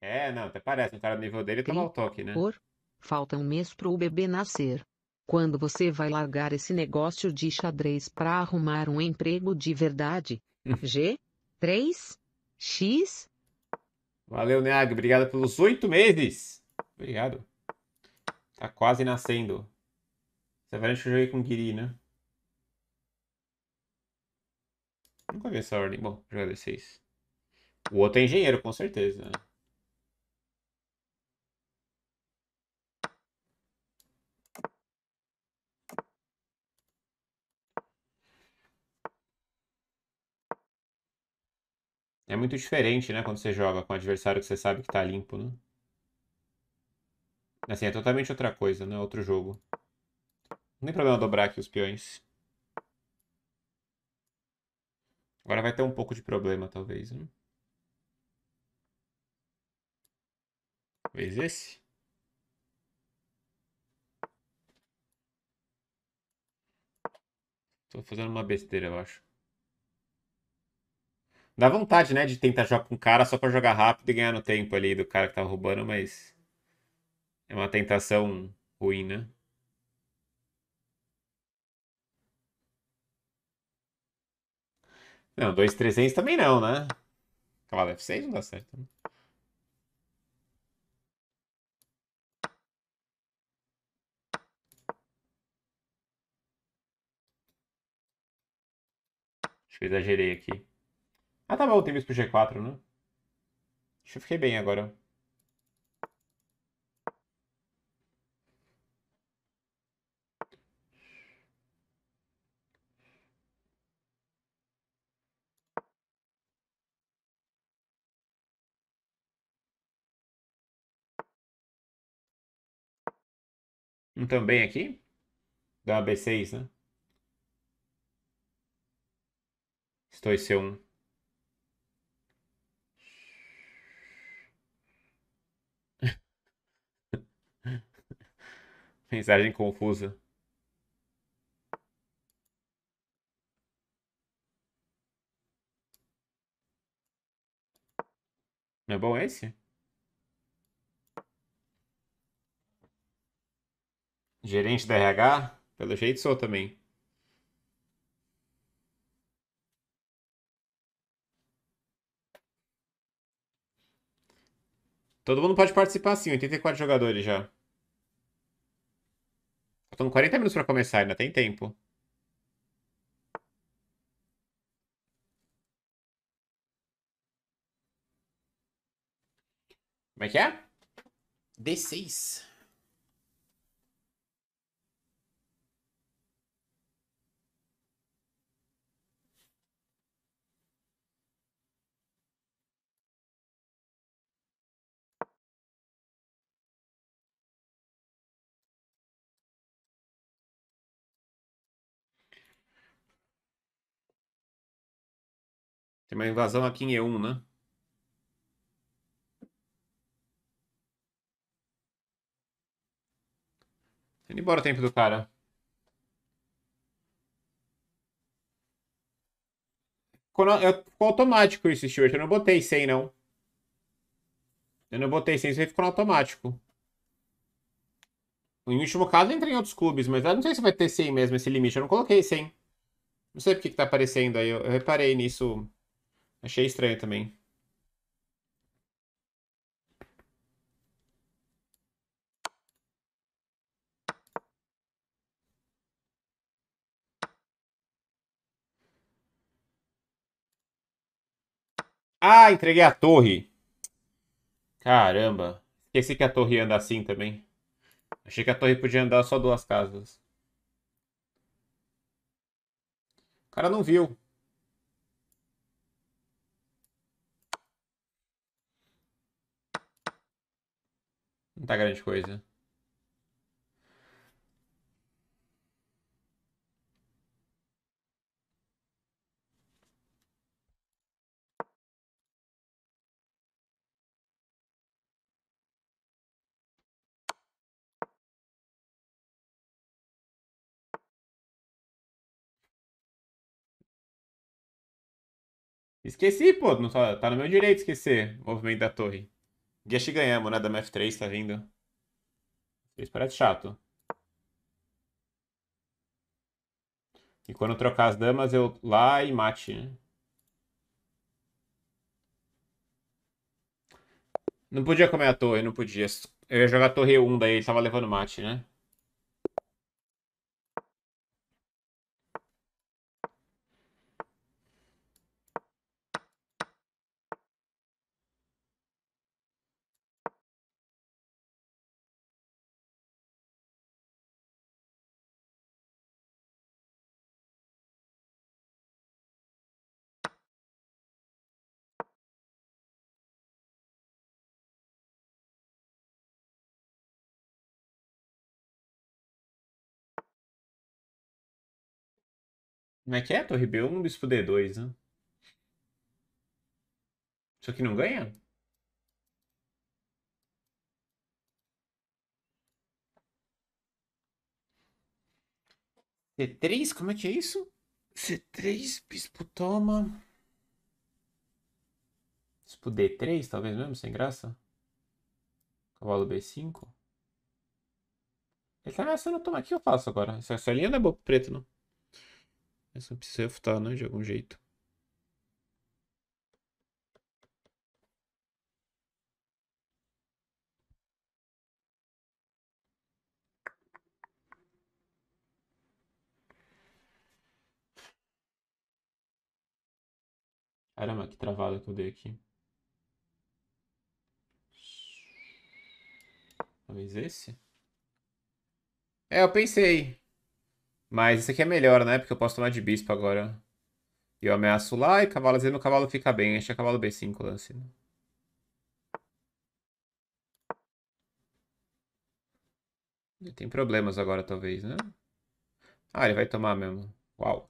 É, não, até parece. O cara do nível dele tomar o toque, né? Por? Falta um mês pro bebê nascer. Quando você vai largar esse negócio de xadrez pra arrumar um emprego de verdade? G? 3? X? Valeu, Neag. Obrigado pelos oito meses. Obrigado. Tá quase nascendo. Severante eu joguei com o Guiri, né? Nunca vi essa ordem. Bom, d 6. O outro é engenheiro, com certeza. Né? É muito diferente, né? Quando você joga com um adversário que você sabe que tá limpo, né? Assim, é totalmente outra coisa, né? Outro jogo. Não tem problema dobrar aqui os peões. Agora vai ter um pouco de problema, talvez, né? Talvez esse. Tô fazendo uma besteira, eu acho. Dá vontade, né, de tentar jogar com um cara só para jogar rápido e ganhar no tempo ali do cara que tá roubando, mas é uma tentação ruim, né? Não, 2,300 também não, né? Cavalo F6 não dá certo. Né? Acho que eu exagerei aqui tava tá o Davis pro G4, né? Acho que eu fiquei bem agora. Um também aqui? Da B6, né? Estou c um. Mensagem confusa. Não é bom esse? Gerente da RH? Pelo jeito sou também. Todo mundo pode participar sim, 84 jogadores já. Faltando 40 minutos para começar, ainda tem tempo. Como é que é? D6. Tem uma invasão aqui em E1, né? Indo embora o tempo do cara. Ficou automático isso, Stuart. Eu não botei 100, não. Eu não botei 100, isso aí ficou automático. Em último caso, entra em outros clubes, mas eu não sei se vai ter 100 mesmo esse limite. Eu não coloquei 100. Não sei porque que tá aparecendo aí. Eu, eu reparei nisso Achei estranho também. Ah, entreguei a torre. Caramba. Esqueci que a torre anda assim também. Achei que a torre podia andar só duas casas. O cara não viu. Não tá grande coisa. Esqueci, pô. Não tá, tá no meu direito esquecer o movimento da torre. Guest ganhamos, né? Da MF3 tá vindo. Isso parece chato. E quando trocar as damas, eu lá e mate. Não podia comer a torre, não podia. Eu ia jogar a torre 1 daí, ele tava levando mate, né? Como é que é? Torre B1 bispo D2, né? Isso aqui não ganha? C3? Como é que é isso? C3, bispo toma. Bispo D3, talvez mesmo, sem graça. Cavalo B5. Ele tá ameaçando tomar. O que eu faço agora? Essa, essa linha não é boa pro preto, não. Essa é precisa refutar, né? De algum jeito. Caramba, que travada que eu dei aqui. Talvez esse? É, eu pensei. Mas isso aqui é melhor, né? Porque eu posso tomar de bispo agora. E eu ameaço lá e cavalo Z, meu cavalo fica bem. Deixa cavalo B5 lance. Ele tem problemas agora, talvez, né? Ah, ele vai tomar mesmo. Uau.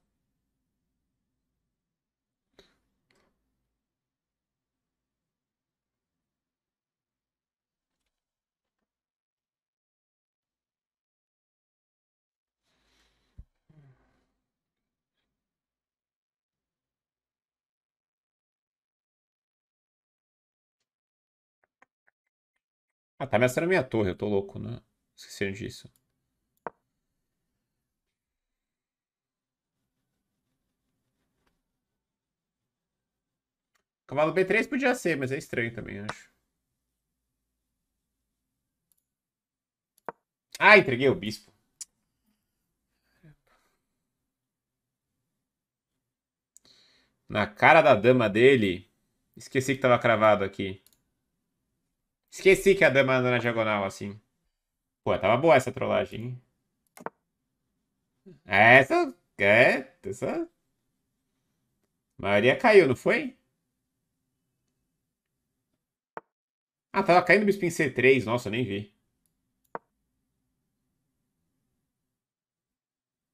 Ah, tá ameaçando a minha torre, eu tô louco, né? Esqueceram disso. Cavalo B3 podia ser, mas é estranho também, acho. Ah, entreguei o bispo. Na cara da dama dele. Esqueci que tava cravado aqui. Esqueci que a dama anda na diagonal, assim. Pô, tava boa essa trollagem, hein? É, essa... É, essa... A maioria caiu, não foi? Ah, tava caindo o bispo em C3. Nossa, eu nem vi.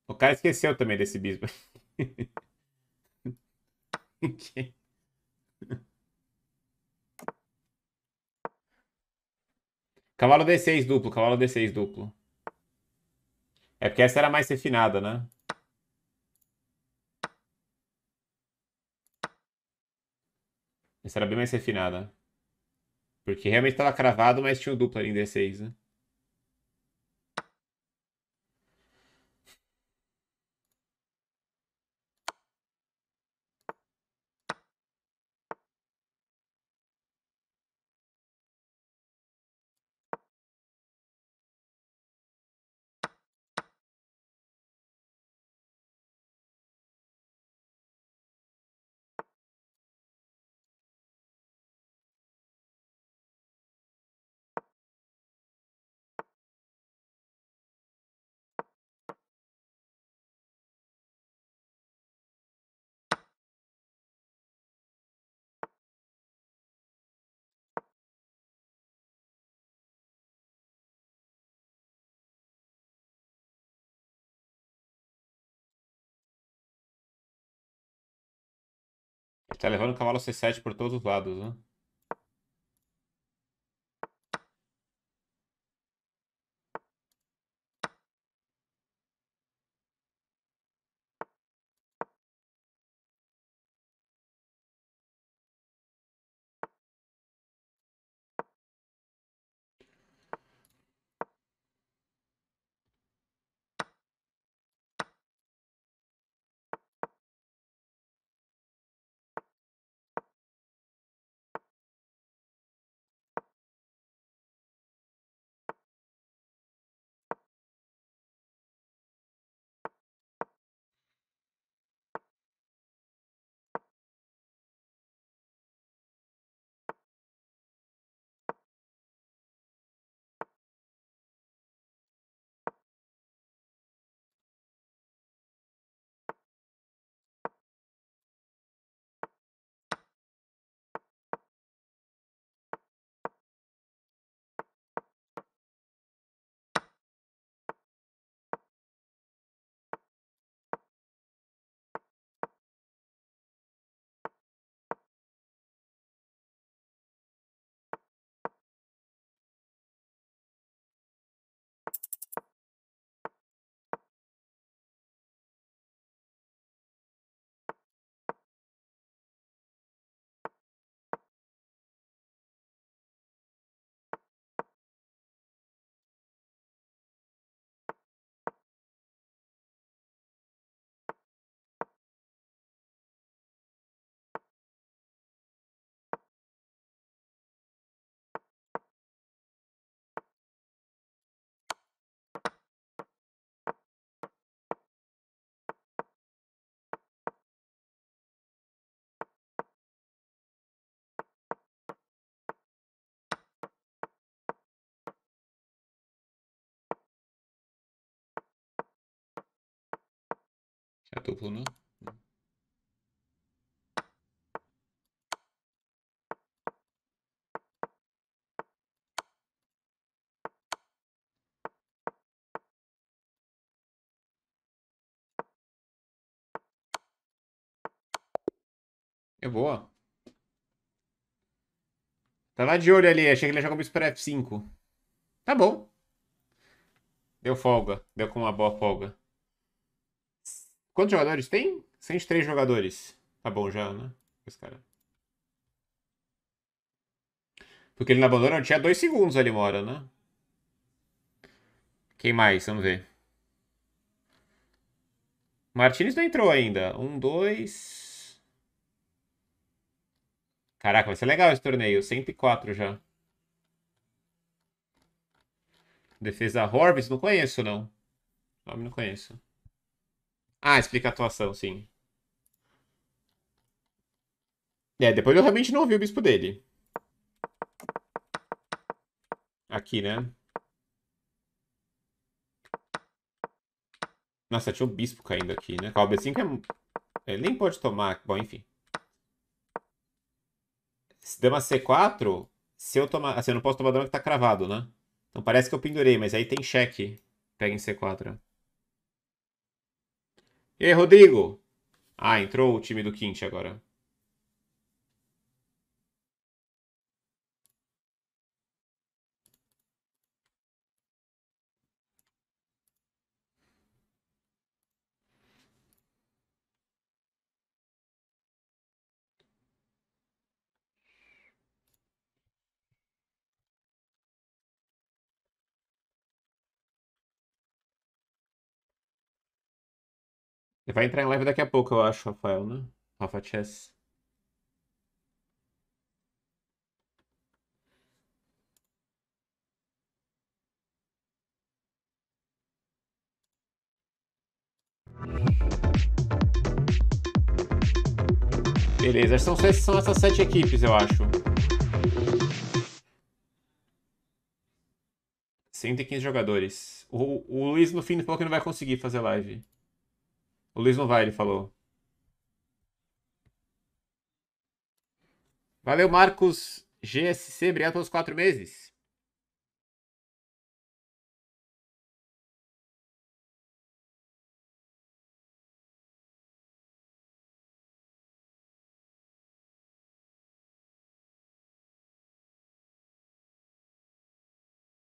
O cara esqueceu também desse bispo. Cavalo D6 duplo, cavalo D6 duplo. É porque essa era mais refinada, né? Essa era bem mais refinada. Porque realmente estava cravado, mas tinha o duplo ali em D6, né? Tá levando o cavalo C7 por todos os lados, né? Capítulo, né? É boa. Tava de olho ali, achei que ele ia jogar o para F5. Tá bom. Deu folga, deu com uma boa folga. Quantos jogadores tem? 103 jogadores. Tá bom já, né? Esse cara. Porque ele na abandona tinha dois segundos ali mora, né? Quem mais? Vamos ver. Martins não entrou ainda. Um, dois. Caraca, vai ser legal esse torneio. 104 já. Defesa Horvitz. não conheço não. nome não conheço. Ah, explica a atuação, sim. É, depois eu realmente não ouvi o bispo dele. Aqui, né? Nossa, tinha um bispo caindo aqui, né? Calma, b assim que é... Ele nem pode tomar. Bom, enfim. dama C4, se eu tomar... Assim, eu não posso tomar dama que tá cravado, né? Então parece que eu pendurei, mas aí tem cheque. Pega em C4, e aí, Rodrigo? Ah, entrou o time do Quinte agora. Ele vai entrar em live daqui a pouco, eu acho, Rafael, né? Rafa Chess. Beleza, são, são essas sete equipes, eu acho. 115 jogadores. O, o Luiz no fim falou que não vai conseguir fazer live. O Luiz não vai, ele falou. Valeu, Marcos GSC. Obrigado pelos quatro meses.